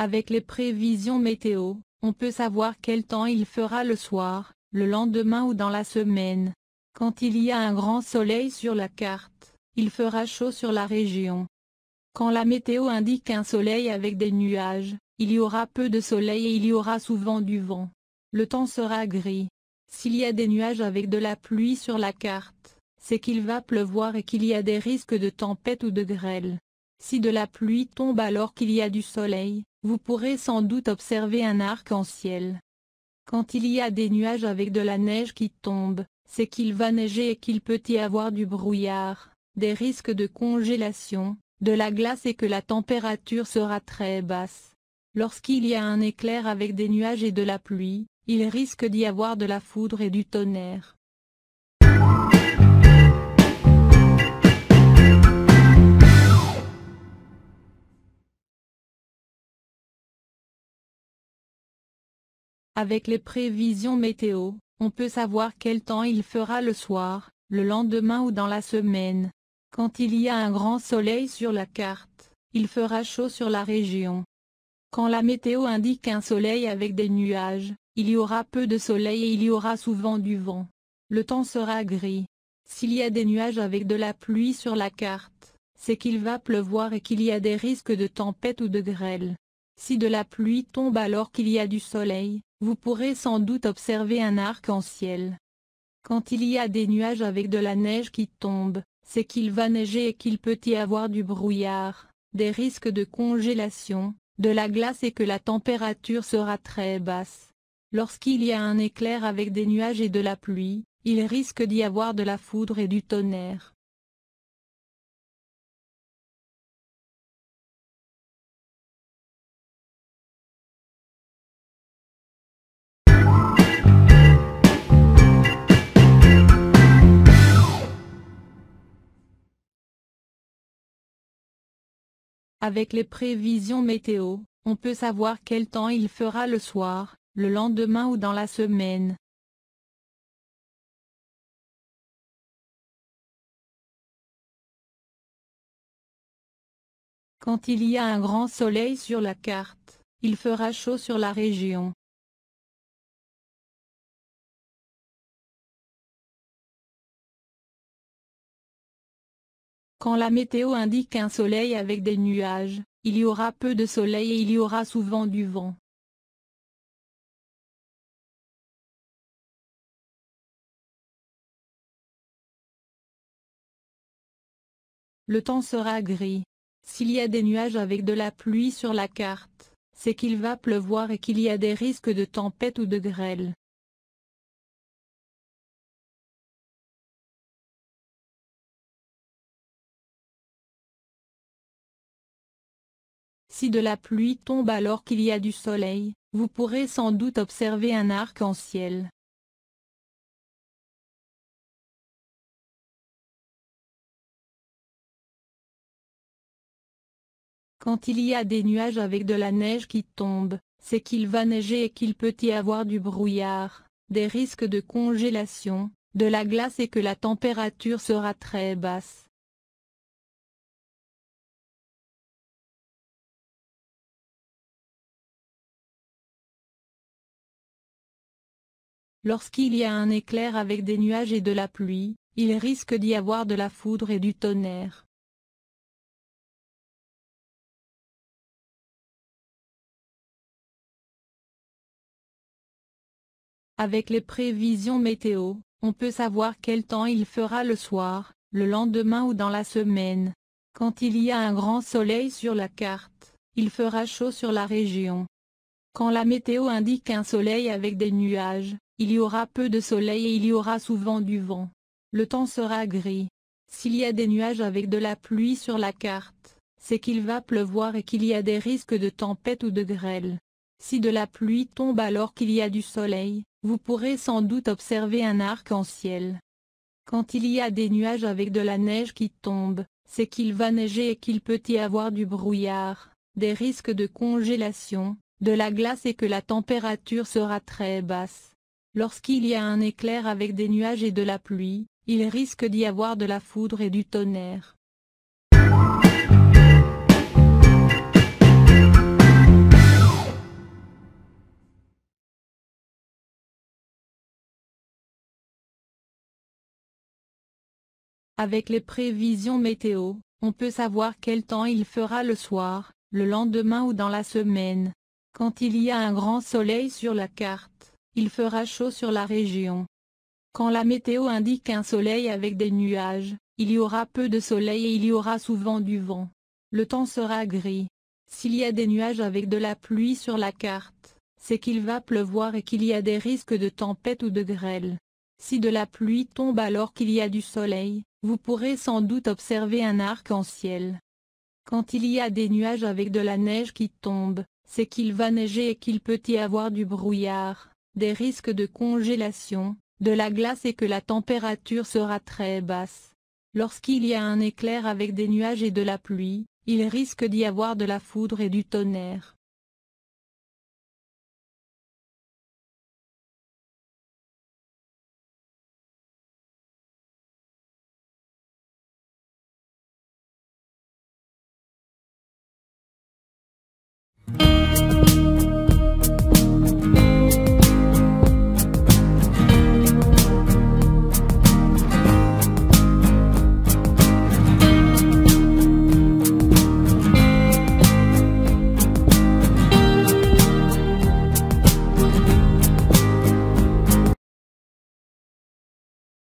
Avec les prévisions météo, on peut savoir quel temps il fera le soir, le lendemain ou dans la semaine. Quand il y a un grand soleil sur la carte, il fera chaud sur la région. Quand la météo indique un soleil avec des nuages, il y aura peu de soleil et il y aura souvent du vent. Le temps sera gris. S'il y a des nuages avec de la pluie sur la carte, c'est qu'il va pleuvoir et qu'il y a des risques de tempête ou de grêle. Si de la pluie tombe alors qu'il y a du soleil, vous pourrez sans doute observer un arc-en-ciel. Quand il y a des nuages avec de la neige qui tombe, c'est qu'il va neiger et qu'il peut y avoir du brouillard, des risques de congélation, de la glace et que la température sera très basse. Lorsqu'il y a un éclair avec des nuages et de la pluie, il risque d'y avoir de la foudre et du tonnerre. Avec les prévisions météo, on peut savoir quel temps il fera le soir, le lendemain ou dans la semaine. Quand il y a un grand soleil sur la carte, il fera chaud sur la région. Quand la météo indique un soleil avec des nuages, il y aura peu de soleil et il y aura souvent du vent. Le temps sera gris. S'il y a des nuages avec de la pluie sur la carte, c'est qu'il va pleuvoir et qu'il y a des risques de tempête ou de grêle. Si de la pluie tombe alors qu'il y a du soleil, vous pourrez sans doute observer un arc-en-ciel. Quand il y a des nuages avec de la neige qui tombe, c'est qu'il va neiger et qu'il peut y avoir du brouillard, des risques de congélation, de la glace et que la température sera très basse. Lorsqu'il y a un éclair avec des nuages et de la pluie, il risque d'y avoir de la foudre et du tonnerre. Avec les prévisions météo, on peut savoir quel temps il fera le soir, le lendemain ou dans la semaine. Quand il y a un grand soleil sur la carte, il fera chaud sur la région. Quand la météo indique un soleil avec des nuages, il y aura peu de soleil et il y aura souvent du vent. Le temps sera gris. S'il y a des nuages avec de la pluie sur la carte, c'est qu'il va pleuvoir et qu'il y a des risques de tempête ou de grêle. Si de la pluie tombe alors qu'il y a du soleil, vous pourrez sans doute observer un arc-en-ciel. Quand il y a des nuages avec de la neige qui tombe, c'est qu'il va neiger et qu'il peut y avoir du brouillard, des risques de congélation, de la glace et que la température sera très basse. Lorsqu'il y a un éclair avec des nuages et de la pluie, il risque d'y avoir de la foudre et du tonnerre. Avec les prévisions météo, on peut savoir quel temps il fera le soir, le lendemain ou dans la semaine. Quand il y a un grand soleil sur la carte, il fera chaud sur la région. Quand la météo indique un soleil avec des nuages, il y aura peu de soleil et il y aura souvent du vent. Le temps sera gris. S'il y a des nuages avec de la pluie sur la carte, c'est qu'il va pleuvoir et qu'il y a des risques de tempête ou de grêle. Si de la pluie tombe alors qu'il y a du soleil, vous pourrez sans doute observer un arc-en-ciel. Quand il y a des nuages avec de la neige qui tombe, c'est qu'il va neiger et qu'il peut y avoir du brouillard, des risques de congélation, de la glace et que la température sera très basse. Lorsqu'il y a un éclair avec des nuages et de la pluie, il risque d'y avoir de la foudre et du tonnerre. Avec les prévisions météo, on peut savoir quel temps il fera le soir, le lendemain ou dans la semaine. Quand il y a un grand soleil sur la carte, il fera chaud sur la région. Quand la météo indique un soleil avec des nuages, il y aura peu de soleil et il y aura souvent du vent. Le temps sera gris. S'il y a des nuages avec de la pluie sur la carte, c'est qu'il va pleuvoir et qu'il y a des risques de tempête ou de grêle. Si de la pluie tombe alors qu'il y a du soleil, vous pourrez sans doute observer un arc-en-ciel. Quand il y a des nuages avec de la neige qui tombe, c'est qu'il va neiger et qu'il peut y avoir du brouillard des risques de congélation, de la glace et que la température sera très basse. Lorsqu'il y a un éclair avec des nuages et de la pluie, il risque d'y avoir de la foudre et du tonnerre.